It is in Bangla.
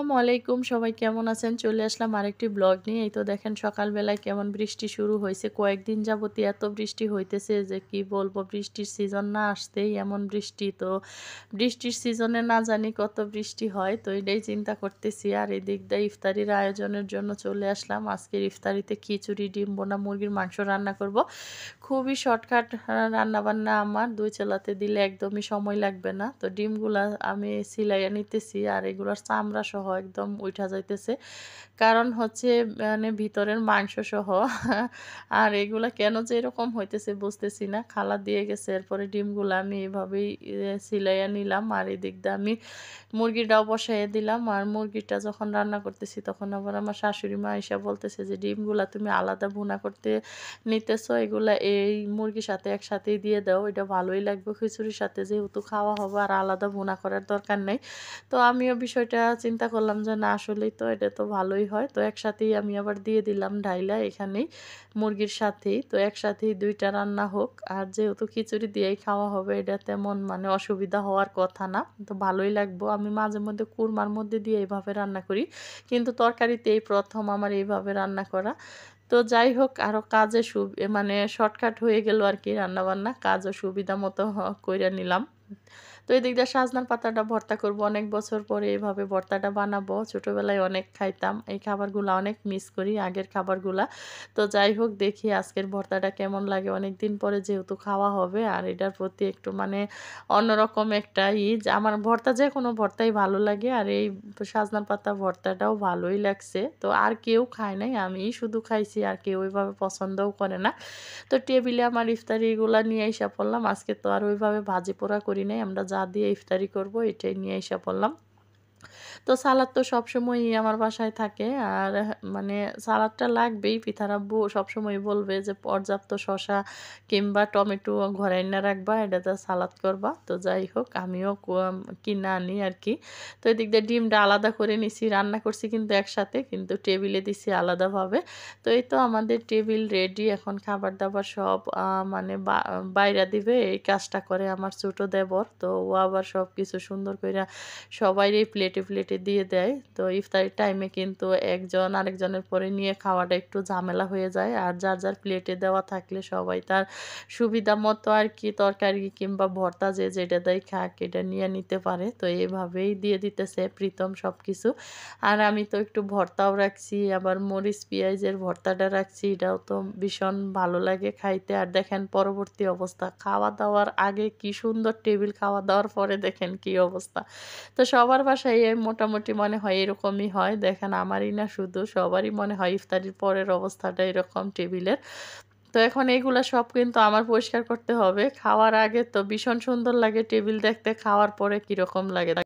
আসসালামু আলাইকুম সবাই কেমন আছেন চলে আসলাম আরেকটি ব্লগ নিয়ে এই তো দেখেন সকালবেলায় কেমন বৃষ্টি শুরু হয়েছে কয়েকদিন যাবতীয় এত বৃষ্টি হইতেছে যে কি বলবো বৃষ্টির সিজন না আসতেই এমন বৃষ্টি তো বৃষ্টির সিজনে না জানি কত বৃষ্টি হয় তো এটাই চিন্তা করতেছি আর এদিক দিয়ে ইফতারির আয়োজনের জন্য চলে আসলাম আজকের ইফতারিতে খিচুড়ি ডিম বোনা মুরগির মাংস রান্না করব খুবই শর্টকাট রান্নাবান্না আমার দুই চেলাতে দিলে একদমই সময় লাগবে না তো ডিমগুলা আমি সিলাইয়া নিতেছি আর এগুলোর চামড়া সহ একদম উঠা যাইতেছে কারণ হচ্ছে মানে ভিতরের মাংস সহ আর এগুলা কেন যে এরকম হইতেছে বুঝতেছি না খালা দিয়ে গেছে এরপরে ডিমগুলো আমি এভাবেই সিলাইয়া নিলাম আর এদিক দিয়ে আমি মুরগিটাও বসাইয়ে দিলাম আর মুরগিটা যখন রান্না করতেছি তখন আবার আমার শাশুড়ি মা এসে বলতেছে যে ডিমগুলা তুমি আলাদা ভুনা করতে নিতেছো এগুলা এই মুরগির সাথে একসাথে দিয়ে দাও এটা ভালোই লাগবে খিচুড়ির সাথে যেহেতু খাওয়া হবে আর আলাদা ভুনা করার দরকার নেই তো আমিও বিষয়টা চিন্তা বললাম যে না আসলেই তো এটা তো ভালোই হয় তো একসাথেই আমি আবার দিয়ে দিলাম ঢাইলা এখানেই মুরগির সাথেই তো একসাথেই দুইটা রান্না হোক আর যেহেতু খিচুড়ি দিয়েই খাওয়া হবে এটা তেমন মানে অসুবিধা হওয়ার কথা না তো ভালোই লাগবো আমি মাঝে মধ্যে কুরমার মধ্যে দিয়ে এইভাবে রান্না করি কিন্তু তরকারিতে এই প্রথম আমার এইভাবে রান্না করা তো যাই হোক আরও কাজে সু মানে শর্টকাট হয়ে গেল আর কি রান্নাবান্না কাজও সুবিধা মতো কইরা নিলাম তো এই দিকটা সাজনার পাতাটা ভর্তা করব অনেক বছর পরে এভাবে ভর্তাটা বানাবো ছোটোবেলায় অনেক খাইতাম এই খাবারগুলো অনেক মিস করি আগের খাবারগুলা তো যাই হোক দেখি আজকের ভর্তাটা কেমন লাগে অনেক দিন পরে যেহেতু খাওয়া হবে আর এটার প্রতি একটু মানে অন্যরকম একটা ইজ আমার ভর্তা যে কোনো ভর্তাই ভালো লাগে আর এই সাজনার পাতা ভর্তাটাও ভালোই লাগছে তো আর কেউ খায় নাই আমি শুধু খাইছি আর কেউ ওইভাবে পছন্দও করে না তো টেবিলে আমার ইফতারি এগুলা নিয়ে এসে পড়লাম আজকে তো আর ওইভাবে ভাজি পোড়া করি করি নাই আমরা যা দিয়ে ইফতারি করব এটাই নিয়ে এসে পড়লাম তো সালাদ তো সবসময়ই আমার বাসায় থাকে আর মানে সালাদটা লাগবেই পিঠার আব্বু সবসময় বলবে যে পর্যাপ্ত শশা কিংবা টমেটো ঘরে না রাখবা এটা তো সালাদ করবা তো যাই হোক আমিও কিনা আনি আর কি তো এদিক দিয়ে ডিমটা আলাদা করে নিছি রান্না করছি কিন্তু একসাথে কিন্তু টেবিলে দিছি আলাদাভাবে তো এই তো আমাদের টেবিল রেডি এখন খাবার দাবার সব মানে বাইরা দিবে এই কাজটা করে আমার ছোটো দেবর তো ও আবার সব কিছু সুন্দর করে সবাই এই প্লেট প্লেটে দিয়ে দেয় তো ইফতারের টাইমে কিন্তু একজন আরেকজনের পরে নিয়ে খাওয়াটা একটু ঝামেলা হয়ে যায় আর যার যার প্লেটে দেওয়া থাকলে সবাই তার সুবিধা মতো আর কি তরকারি কিংবা ভর্তা যে যেটা দেয় খাক এটা নিয়ে নিতে পারে তো এইভাবেই দিয়ে দিতেছে প্রীতম সব কিছু আর আমি তো একটু ভর্তাও রাখছি আবার মরিচ পেঁয়াজের ভর্তাটা রাখছি এটাও তো ভীষণ ভালো লাগে খাইতে আর দেখেন পরবর্তী অবস্থা খাওয়া দাওয়ার আগে কি সুন্দর টেবিল খাওয়া দাওয়ার পরে দেখেন কি অবস্থা তো সবার বাসায় এর মোটামুটি মনে হয় এরকমই হয় দেখেন আমারই না শুধু সবারই মনে হয় ইফতারির পরের অবস্থাটা এরকম টেবিলের তো এখন এইগুলো সব কিন্তু আমার পরিষ্কার করতে হবে খাওয়ার আগে তো ভীষণ সুন্দর লাগে টেবিল দেখতে খাওয়ার পরে কীরকম লাগে